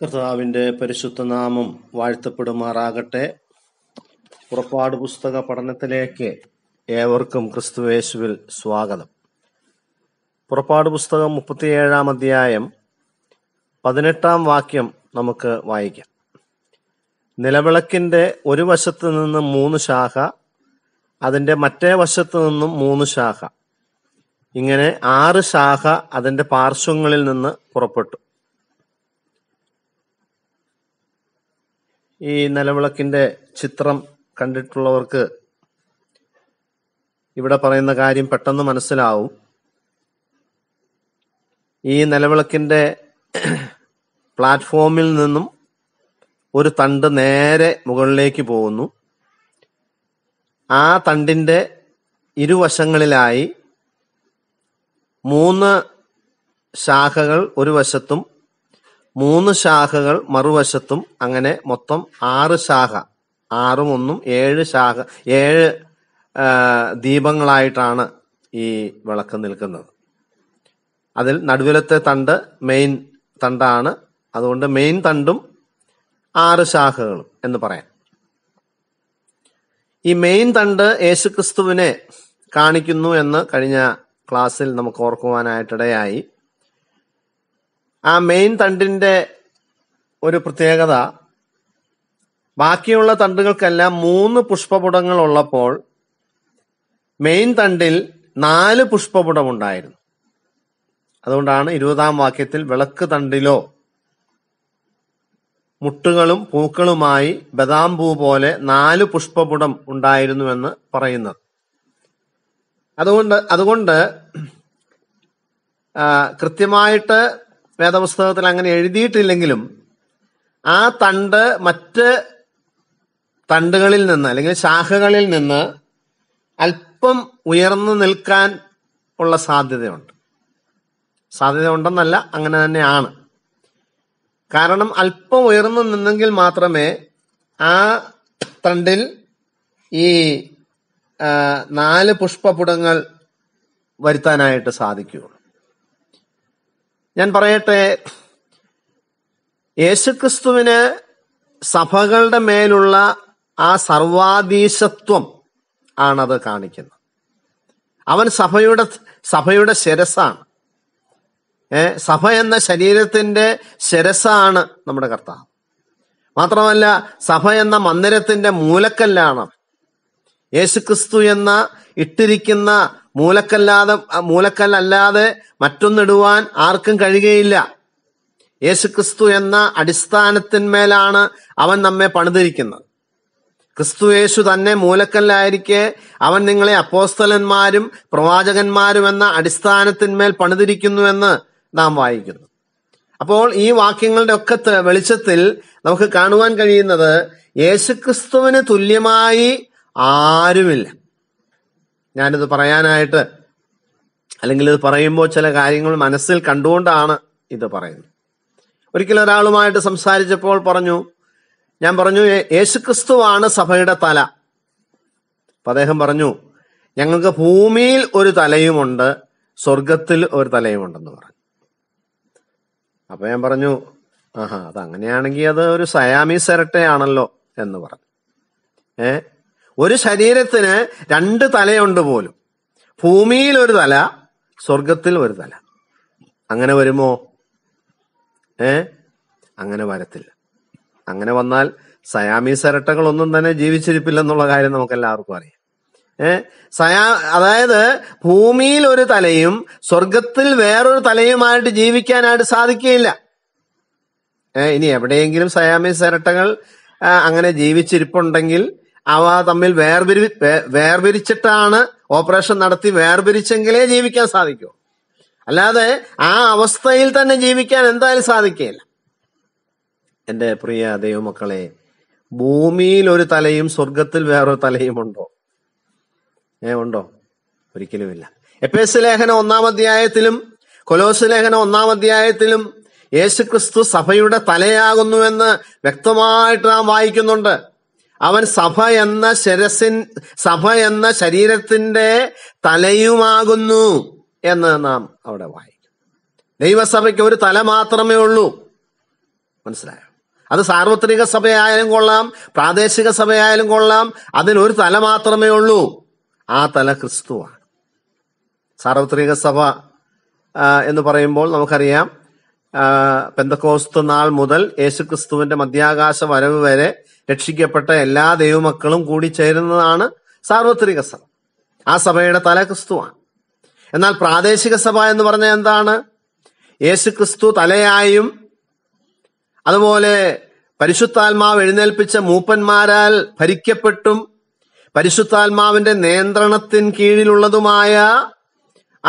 കർത്താവിൻ്റെ പരിശുദ്ധ നാമം വാഴ്ത്തപ്പെടുമാറാകട്ടെ പുറപ്പാട് പുസ്തക പഠനത്തിലേക്ക് ഏവർക്കും ക്രിസ്തുവേശുവിൽ സ്വാഗതം പുറപ്പാട് പുസ്തകം മുപ്പത്തിയേഴാം അധ്യായം പതിനെട്ടാം വാക്യം നമുക്ക് വായിക്കാം നിലവിളക്കിൻ്റെ ഒരു വശത്ത് നിന്ന് മൂന്ന് ശാഖ അതിന്റെ മറ്റേ വശത്ത് നിന്നും മൂന്ന് ശാഖ ഇങ്ങനെ ആറ് ശാഖ അതിന്റെ പാർശ്വങ്ങളിൽ നിന്ന് പുറപ്പെട്ടു ഈ നിലവിളക്കിന്റെ ചിത്രം കണ്ടിട്ടുള്ളവർക്ക് ഇവിടെ പറയുന്ന കാര്യം പെട്ടെന്ന് മനസ്സിലാവും ഈ നിലവിളക്കിന്റെ പ്ലാറ്റ്ഫോമിൽ നിന്നും ഒരു തണ്ട് നേരെ മുകളിലേക്ക് പോകുന്നു ആ തണ്ടിന്റെ ഇരുവശങ്ങളിലായി മൂന്ന് ശാഖകൾ ഒരു വശത്തും മൂന്ന് ശാഖകൾ മറുവശത്തും അങ്ങനെ മൊത്തം ആറ് ശാഖ ആറും ഒന്നും ഏഴ് ശാഖ ഏഴ് ദീപങ്ങളായിട്ടാണ് ഈ വിളക്ക് നിൽക്കുന്നത് അതിൽ നടുവിലത്തെ തണ്ട് മെയിൻ തണ്ടാണ് അതുകൊണ്ട് മെയിൻ തണ്ടും ആറ് ശാഖകളും എന്ന് പറയാം ഈ മെയിൻ തണ്ട് യേശുക്രിസ്തുവിനെ കാണിക്കുന്നു എന്ന് കഴിഞ്ഞ ക്ലാസ്സിൽ നമുക്ക് ഓർക്കുവാനായിട്ടിടയായി ആ മെയിൻ തണ്ടിന്റെ ഒരു പ്രത്യേകത ബാക്കിയുള്ള തണ്ടുകൾക്കെല്ലാം മൂന്ന് പുഷ്പപുടങ്ങൾ ഉള്ളപ്പോൾ മെയിൻ തണ്ടിൽ നാല് പുഷ്പപുടമുണ്ടായിരുന്നു അതുകൊണ്ടാണ് ഇരുപതാം വാക്യത്തിൽ വിളക്ക് തണ്ടിലോ മുട്ടുകളും പൂക്കളുമായി ബദാം പൂ പോലെ നാല് പുഷ്പപുടം ഉണ്ടായിരുന്നുവെന്ന് പറയുന്നത് അതുകൊണ്ട് അതുകൊണ്ട് കൃത്യമായിട്ട് വേദപുസ്തകത്തിൽ അങ്ങനെ എഴുതിയിട്ടില്ലെങ്കിലും ആ തണ്ട് മറ്റ് തണ്ടുകളിൽ നിന്ന് അല്ലെങ്കിൽ ശാഖകളിൽ നിന്ന് അല്പം ഉയർന്നു നിൽക്കാൻ ഉള്ള സാധ്യതയുണ്ട് സാധ്യത ഉണ്ടെന്നല്ല അങ്ങനെ തന്നെയാണ് കാരണം അല്പം ഉയർന്നു നിന്നെങ്കിൽ മാത്രമേ ആ തണ്ടിൽ ഈ നാല് പുഷ്പപുടങ്ങൾ വരുത്താനായിട്ട് സാധിക്കുകയുള്ളൂ ഞാൻ പറയട്ടെ യേശുക്രിസ്തുവിന് സഭകളുടെ മേലുള്ള ആ സർവാധീശത്വം ആണത് കാണിക്കുന്നത് അവൻ സഭയുടെ സഭയുടെ ശിരസാണ് ഏ സഭ എന്ന ശരീരത്തിന്റെ ശിരസാണ് നമ്മുടെ കർത്താവ് മാത്രമല്ല സഭ എന്ന മന്ദിരത്തിന്റെ മൂലക്കല്ലാണ് യേശുക്രിസ്തു എന്ന ഇട്ടിരിക്കുന്ന മൂലക്കല്ലാതെ മൂലക്കല്ലല്ലാതെ മറ്റൊന്നിടുവാൻ ആർക്കും കഴിയുകയില്ല യേശുക്രിസ്തു എന്ന അടിസ്ഥാനത്തിന്മേലാണ് അവൻ നമ്മെ പണിതിരിക്കുന്നത് ക്രിസ്തു യേശു തന്നെ മൂലക്കല്ലായിരിക്കെ അവൻ നിങ്ങളെ അപ്പോസ്തലന്മാരും പ്രവാചകന്മാരും എന്ന അടിസ്ഥാനത്തിന്മേൽ പണിതിരിക്കുന്നുവെന്ന് നാം വായിക്കുന്നു അപ്പോൾ ഈ വാക്യങ്ങളുടെ ഒക്കെ വെളിച്ചത്തിൽ നമുക്ക് കാണുവാൻ കഴിയുന്നത് യേശുക്രിസ്തുവിന് തുല്യമായി ആരുമില്ല ഞാനിത് പറയാനായിട്ട് അല്ലെങ്കിൽ ഇത് പറയുമ്പോൾ ചില കാര്യങ്ങൾ മനസ്സിൽ കണ്ടുകൊണ്ടാണ് ഇത് പറയുന്നത് ഒരിക്കലും ഒരാളുമായിട്ട് സംസാരിച്ചപ്പോൾ പറഞ്ഞു ഞാൻ പറഞ്ഞു യേശുക്രിസ്തുവാണ് സഭയുടെ തല അപ്പൊ അദ്ദേഹം പറഞ്ഞു ഞങ്ങൾക്ക് ഭൂമിയിൽ ഒരു തലയുമുണ്ട് സ്വർഗത്തിൽ ഒരു തലയുമുണ്ടെന്ന് പറഞ്ഞു അപ്പൊ ഞാൻ പറഞ്ഞു ആഹാ അത് അങ്ങനെയാണെങ്കിൽ അത് ഒരു സയാമി സെരട്ടയാണല്ലോ എന്ന് പറഞ്ഞു ഏഹ് ഒരു ശരീരത്തിന് രണ്ട് തലയുണ്ട് പോലും ഭൂമിയിൽ ഒരു തല സ്വർഗത്തിൽ ഒരു തല അങ്ങനെ വരുമോ ഏ അങ്ങനെ വരത്തില്ല അങ്ങനെ വന്നാൽ സയാമി സരട്ടകളൊന്നും തന്നെ ജീവിച്ചിരിപ്പില്ലെന്നുള്ള കാര്യം എല്ലാവർക്കും അറിയാം ഏ സയാ അതായത് ഭൂമിയിൽ ഒരു തലയും സ്വർഗത്തിൽ വേറൊരു തലയുമായിട്ട് ജീവിക്കാനായിട്ട് സാധിക്കുകയില്ല ഇനി എവിടെയെങ്കിലും സയാമി സരട്ടകൾ അങ്ങനെ ജീവിച്ചിരിപ്പുണ്ടെങ്കിൽ അവ തമ്മിൽ വേർപിരി വേർപിരിച്ചിട്ടാണ് ഓപ്പറേഷൻ നടത്തി വേർപിരിച്ചെങ്കിലേ ജീവിക്കാൻ സാധിക്കൂ അല്ലാതെ ആ അവസ്ഥയിൽ തന്നെ ജീവിക്കാൻ എന്തായാലും സാധിക്കില്ല എന്റെ പ്രിയ ദൈവമക്കളെ ഭൂമിയിൽ ഒരു തലയും സ്വർഗത്തിൽ വേറൊരു തലയും ഉണ്ടോ ഏ ഉണ്ടോ ഒരിക്കലുമില്ല എപ്പേസ് ലേഖന ഒന്നാം അധ്യായത്തിലും കൊലോസ് ലേഖന ഒന്നാം അധ്യായത്തിലും യേശുക്രിസ്തു സഭയുടെ തലയാകുന്നുവെന്ന് വ്യക്തമായിട്ട് നാം വായിക്കുന്നുണ്ട് അവൻ സഭ എന്ന ശരസിൻ സഭ എന്ന ശരീരത്തിന്റെ തലയുമാകുന്നു എന്ന് നാം അവിടെ വായിക്കും ദൈവസഭയ്ക്ക് ഒരു തല മാത്രമേ ഉള്ളൂ മനസ്സിലായോ അത് സാർവത്രിക സഭയായാലും കൊള്ളാം പ്രാദേശിക സഭയായാലും കൊള്ളാം അതിനൊരു തല മാത്രമേ ഉള്ളൂ ആ തല ക്രിസ്തുവാണ് സാർവത്രിക സഭ എന്ന് പറയുമ്പോൾ നമുക്കറിയാം പെന്തക്കോസ്ത് നാൾ മുതൽ യേശുക്രിസ്തുവിന്റെ മധ്യാകാശ വരവ് വരെ രക്ഷിക്കപ്പെട്ട എല്ലാ ദൈവമക്കളും കൂടി ചേരുന്നതാണ് സാർവത്രിക സഭ ആ സഭയുടെ തല ക്രിസ്തുവാണ് എന്നാൽ പ്രാദേശിക സഭ എന്ന് പറഞ്ഞാൽ എന്താണ് യേശു ക്രിസ്തു തലയായും അതുപോലെ പരിശുദ്ധാത്മാവ് എഴുന്നേൽപ്പിച്ച മൂപ്പന്മാരാൽ ഭരിക്കപ്പെട്ടും പരിശുദ്ധാത്മാവിന്റെ നിയന്ത്രണത്തിന് കീഴിലുള്ളതുമായ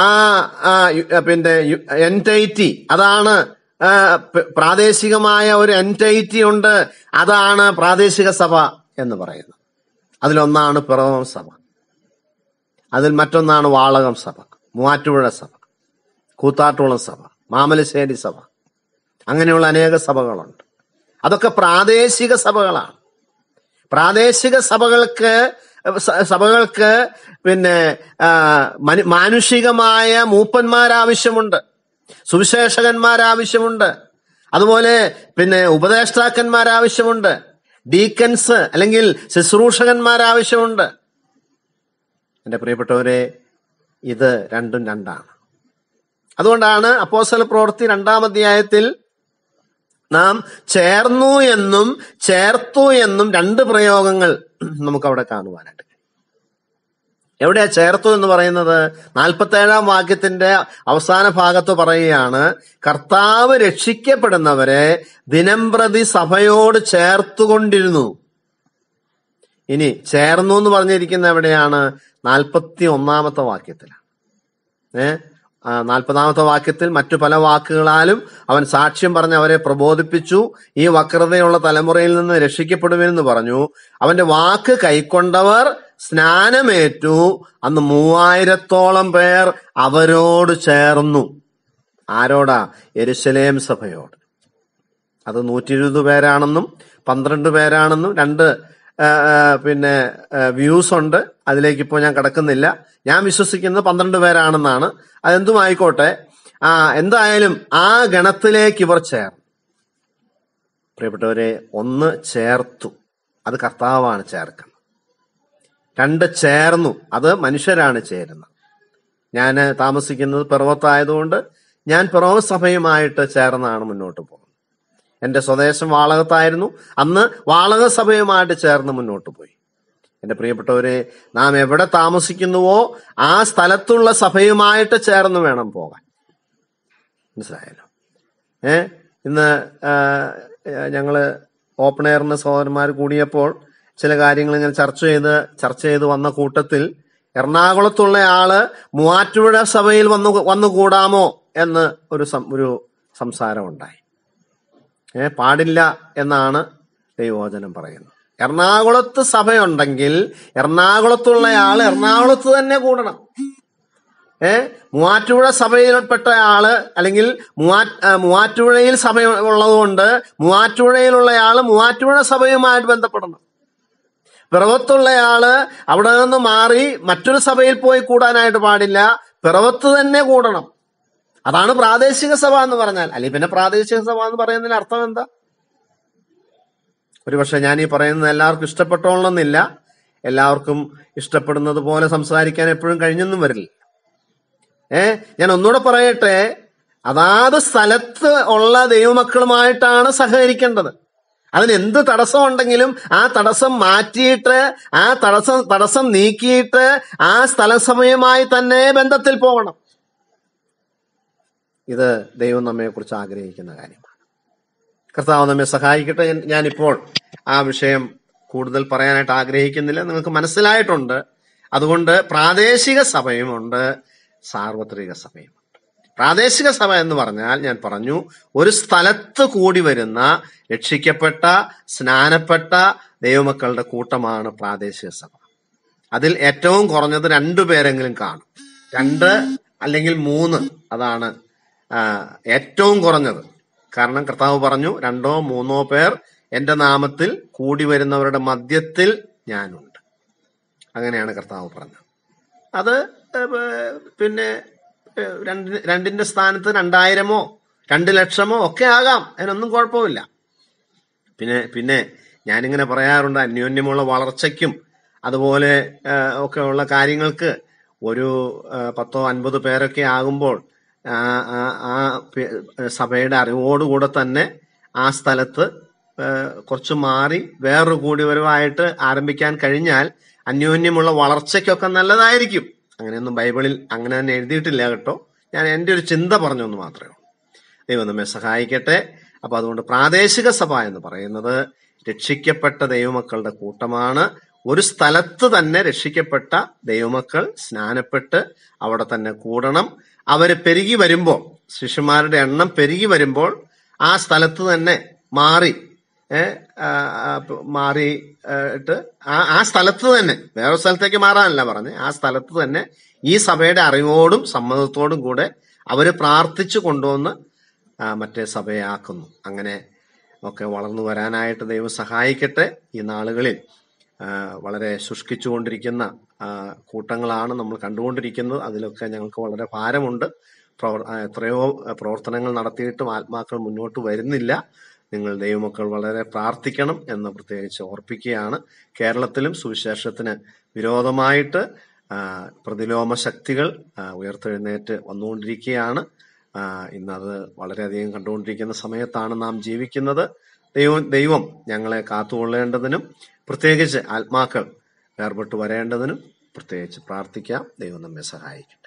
ആ പിന്നെ എൻറ്റൈറ്റി അതാണ് പ്രാദേശികമായ ഒരു എൻറ്റൈറ്റി ഉണ്ട് അതാണ് പ്രാദേശിക സഭ എന്ന് പറയുന്നത് അതിലൊന്നാണ് പിറവം സഭ അതിൽ മറ്റൊന്നാണ് വാളകം സഭ മൂവാറ്റുപുഴ സഭ കൂത്താട്ടുകുളം സഭ മാമലശ്ശേരി സഭ അങ്ങനെയുള്ള അനേക സഭകളുണ്ട് അതൊക്കെ പ്രാദേശിക സഭകളാണ് പ്രാദേശിക സഭകൾക്ക് സഭകൾക്ക് പിന്നെ മാനുഷികമായ മൂപ്പന്മാരാവശ്യമുണ്ട് ആവശ്യമുണ്ട് അതുപോലെ പിന്നെ ആവശ്യമുണ്ട് ഡീക്കൻസ് അല്ലെങ്കിൽ ആവശ്യമുണ്ട് എന്റെ പ്രിയപ്പെട്ടവരെ ഇത് രണ്ടും രണ്ടാണ് അതുകൊണ്ടാണ് അപ്പോസല പ്രവൃത്തി രണ്ടാം അധ്യായത്തിൽ നാം ചേർന്നു എന്നും ചേർത്തു എന്നും രണ്ട് പ്രയോഗങ്ങൾ നമുക്ക് അവിടെ കാണുവാനായിട്ട് എവിടെയാ ചേർത്തു എന്ന് പറയുന്നത് ഏഴാം വാക്യത്തിന്റെ അവസാന ഭാഗത്ത് പറയുകയാണ് കർത്താവ് രക്ഷിക്കപ്പെടുന്നവരെ ദിനംപ്രതി സഭയോട് ചേർത്തുകൊണ്ടിരുന്നു ഇനി ചേർന്നു എന്ന് പറഞ്ഞിരിക്കുന്ന എവിടെയാണ് നാൽപ്പത്തി ഒന്നാമത്തെ വാക്യത്തിലാണ് ഏ നാൽപ്പതാമത്തെ വാക്യത്തിൽ മറ്റു പല വാക്കുകളാലും അവൻ സാക്ഷ്യം പറഞ്ഞ് അവരെ പ്രബോധിപ്പിച്ചു ഈ വക്രതയുള്ള തലമുറയിൽ നിന്ന് രക്ഷിക്കപ്പെടുമെന്ന് പറഞ്ഞു അവന്റെ വാക്ക് കൈക്കൊണ്ടവർ സ്നാനമേറ്റു അന്ന് മൂവായിരത്തോളം പേർ അവരോട് ചേർന്നു ആരോടാ എരുസലേം സഭയോട് അത് നൂറ്റി ഇരുപത് പേരാണെന്നും പന്ത്രണ്ട് പേരാണെന്നും രണ്ട് പിന്നെ വ്യൂസ് ഉണ്ട് അതിലേക്ക് ഇപ്പോൾ ഞാൻ കിടക്കുന്നില്ല ഞാൻ വിശ്വസിക്കുന്നത് പന്ത്രണ്ട് പേരാണെന്നാണ് അതെന്തും ആയിക്കോട്ടെ ആ എന്തായാലും ആ ഗണത്തിലേക്ക് ഇവർ ചേർന്നു പ്രിയപ്പെട്ടവരെ ഒന്ന് ചേർത്തു അത് കർത്താവാണ് ചേർക്കുന്നത് രണ്ട് ചേർന്നു അത് മനുഷ്യരാണ് ചേരുന്നത് ഞാൻ താമസിക്കുന്നത് പിറവത്തായതുകൊണ്ട് ഞാൻ പിറവ സഭയുമായിട്ട് ചേർന്നാണ് മുന്നോട്ട് പോകുന്നത് എൻ്റെ സ്വദേശം വാളകത്തായിരുന്നു അന്ന് വാളക സഭയുമായിട്ട് ചേർന്ന് മുന്നോട്ട് പോയി എൻ്റെ പ്രിയപ്പെട്ടവരെ നാം എവിടെ താമസിക്കുന്നുവോ ആ സ്ഥലത്തുള്ള സഭയുമായിട്ട് ചേർന്ന് വേണം പോകാൻ മനസ്സിലായല്ലോ ഏ ഇന്ന് ഞങ്ങള് ഓപ്പൺ സഹോദരന്മാർ കൂടിയപ്പോൾ ചില കാര്യങ്ങൾ ഞാൻ ചർച്ച ചെയ്ത് ചർച്ച ചെയ്ത് വന്ന കൂട്ടത്തിൽ എറണാകുളത്തുള്ള ആള് മൂവാറ്റുപുഴ സഭയിൽ വന്നു വന്നുകൂടാമോ എന്ന് ഒരു ഒരു സംസാരമുണ്ടായി ഏ പാടില്ല എന്നാണ് ദൈവോചനം പറയുന്നത് എറണാകുളത്ത് സഭയുണ്ടെങ്കിൽ എറണാകുളത്തുള്ള ആള് എറണാകുളത്ത് തന്നെ കൂടണം ഏ മൂവാറ്റുപുഴ സഭയിൽപ്പെട്ട ആള് അല്ലെങ്കിൽ മൂവാ മൂവാറ്റുപുഴയിൽ സഭ ഉള്ളതുകൊണ്ട് മൂവാറ്റുപുഴയിലുള്ള ആള് മൂവാറ്റുപുഴ സഭയുമായിട്ട് ബന്ധപ്പെടണം പിറവത്തുള്ളയാള് അവിടെ നിന്ന് മാറി മറ്റൊരു സഭയിൽ പോയി കൂടാനായിട്ട് പാടില്ല പിറവത്ത് തന്നെ കൂടണം അതാണ് പ്രാദേശിക സഭ എന്ന് പറഞ്ഞാൽ അല്ലെ പിന്നെ പ്രാദേശിക സഭ എന്ന് പറയുന്നതിന് അർത്ഥം എന്താ ഒരുപക്ഷെ ഞാൻ ഈ പറയുന്നത് എല്ലാവർക്കും ഇഷ്ടപ്പെട്ടോളണമെന്നില്ല എല്ലാവർക്കും ഇഷ്ടപ്പെടുന്നത് പോലെ സംസാരിക്കാൻ എപ്പോഴും കഴിഞ്ഞൊന്നും വരില്ല ഏ ഞാൻ ഒന്നുകൂടെ പറയട്ടെ അതാത് സ്ഥലത്ത് ഉള്ള ദൈവമക്കളുമായിട്ടാണ് സഹകരിക്കേണ്ടത് അതിന് എന്ത് തടസ്സം ഉണ്ടെങ്കിലും ആ തടസ്സം മാറ്റിയിട്ട് ആ തടസ്സം തടസ്സം നീക്കിയിട്ട് ആ സ്ഥലസമയമായി തന്നെ ബന്ധത്തിൽ പോകണം ഇത് ദൈവം നമ്മെക്കുറിച്ച് ആഗ്രഹിക്കുന്ന കാര്യമാണ് കർത്താവ് നമ്മെ സഹായിക്കട്ടെ ഞാനിപ്പോൾ ആ വിഷയം കൂടുതൽ പറയാനായിട്ട് ആഗ്രഹിക്കുന്നില്ല നിങ്ങൾക്ക് മനസ്സിലായിട്ടുണ്ട് അതുകൊണ്ട് പ്രാദേശിക സമയമുണ്ട് സാർവത്രിക സമയം പ്രാദേശിക സഭ എന്ന് പറഞ്ഞാൽ ഞാൻ പറഞ്ഞു ഒരു സ്ഥലത്ത് കൂടി വരുന്ന രക്ഷിക്കപ്പെട്ട സ്നാനപ്പെട്ട ദൈവമക്കളുടെ കൂട്ടമാണ് പ്രാദേശിക സഭ അതിൽ ഏറ്റവും കുറഞ്ഞത് രണ്ടു പേരെങ്കിലും കാണും രണ്ട് അല്ലെങ്കിൽ മൂന്ന് അതാണ് ഏറ്റവും കുറഞ്ഞത് കാരണം കർത്താവ് പറഞ്ഞു രണ്ടോ മൂന്നോ പേർ എന്റെ നാമത്തിൽ കൂടി വരുന്നവരുടെ മധ്യത്തിൽ ഞാനുണ്ട് അങ്ങനെയാണ് കർത്താവ് പറഞ്ഞത് അത് പിന്നെ രണ്ട് രണ്ടിന്റെ സ്ഥാനത്ത് രണ്ടായിരമോ രണ്ട് ലക്ഷമോ ഒക്കെ ആകാം അതിനൊന്നും കുഴപ്പമില്ല പിന്നെ പിന്നെ ഞാനിങ്ങനെ പറയാറുണ്ട് അന്യോന്യമുള്ള വളർച്ചയ്ക്കും അതുപോലെ ഒക്കെ ഉള്ള കാര്യങ്ങൾക്ക് ഒരു പത്തോ അൻപത് പേരൊക്കെ ആകുമ്പോൾ ആ സഭയുടെ അറിവോടുകൂടെ തന്നെ ആ സ്ഥലത്ത് കുറച്ച് മാറി വേറൊരു കൂടിവരവായിട്ട് ആരംഭിക്കാൻ കഴിഞ്ഞാൽ അന്യോന്യമുള്ള വളർച്ചയ്ക്കൊക്കെ നല്ലതായിരിക്കും അങ്ങനെയൊന്നും ബൈബിളിൽ അങ്ങനെ തന്നെ എഴുതിയിട്ടില്ല കേട്ടോ ഞാൻ എൻ്റെ ഒരു ചിന്ത പറഞ്ഞൊന്ന് മാത്രമേ ഉള്ളൂ ദൈവം നമ്മെ സഹായിക്കട്ടെ അപ്പൊ അതുകൊണ്ട് പ്രാദേശിക സഭ എന്ന് പറയുന്നത് രക്ഷിക്കപ്പെട്ട ദൈവമക്കളുടെ കൂട്ടമാണ് ഒരു സ്ഥലത്ത് തന്നെ രക്ഷിക്കപ്പെട്ട ദൈവമക്കൾ സ്നാനപ്പെട്ട് അവിടെ തന്നെ കൂടണം അവർ പെരുകി വരുമ്പോൾ ശിഷ്യന്മാരുടെ എണ്ണം പെരുകി വരുമ്പോൾ ആ സ്ഥലത്ത് തന്നെ മാറി മാറിയിട്ട് ആ ആ സ്ഥലത്ത് തന്നെ വേറെ സ്ഥലത്തേക്ക് മാറാനല്ല പറഞ്ഞ് ആ സ്ഥലത്ത് തന്നെ ഈ സഭയുടെ അറിവോടും സമ്മതത്തോടും കൂടെ അവര് പ്രാർത്ഥിച്ചു കൊണ്ടുവന്ന് മറ്റേ സഭയെ ആക്കുന്നു അങ്ങനെ ഒക്കെ വളർന്നു വരാനായിട്ട് ദൈവം സഹായിക്കട്ടെ ഈ നാളുകളിൽ വളരെ ശുഷ്കിച്ചുകൊണ്ടിരിക്കുന്ന കൂട്ടങ്ങളാണ് നമ്മൾ കണ്ടുകൊണ്ടിരിക്കുന്നത് അതിലൊക്കെ ഞങ്ങൾക്ക് വളരെ ഭാരമുണ്ട് പ്രവർ എത്രയോ പ്രവർത്തനങ്ങൾ നടത്തിയിട്ടും ആത്മാക്കൾ മുന്നോട്ട് വരുന്നില്ല നിങ്ങൾ ദൈവമക്കൾ വളരെ പ്രാർത്ഥിക്കണം എന്ന് പ്രത്യേകിച്ച് ഓർപ്പിക്കുകയാണ് കേരളത്തിലും സുവിശേഷത്തിന് വിരോധമായിട്ട് പ്രതിലോമ ശക്തികൾ ഉയർത്തെഴുന്നേറ്റ് വന്നുകൊണ്ടിരിക്കുകയാണ് ഇന്നത് വളരെയധികം കണ്ടുകൊണ്ടിരിക്കുന്ന സമയത്താണ് നാം ജീവിക്കുന്നത് ദൈവം ദൈവം ഞങ്ങളെ കാത്തുകൊള്ളേണ്ടതിനും പ്രത്യേകിച്ച് ആത്മാക്കൾ ഏർപ്പെട്ടു വരേണ്ടതിനും പ്രത്യേകിച്ച് പ്രാർത്ഥിക്കാം ദൈവം നമ്മെ സഹായിക്കട്ടെ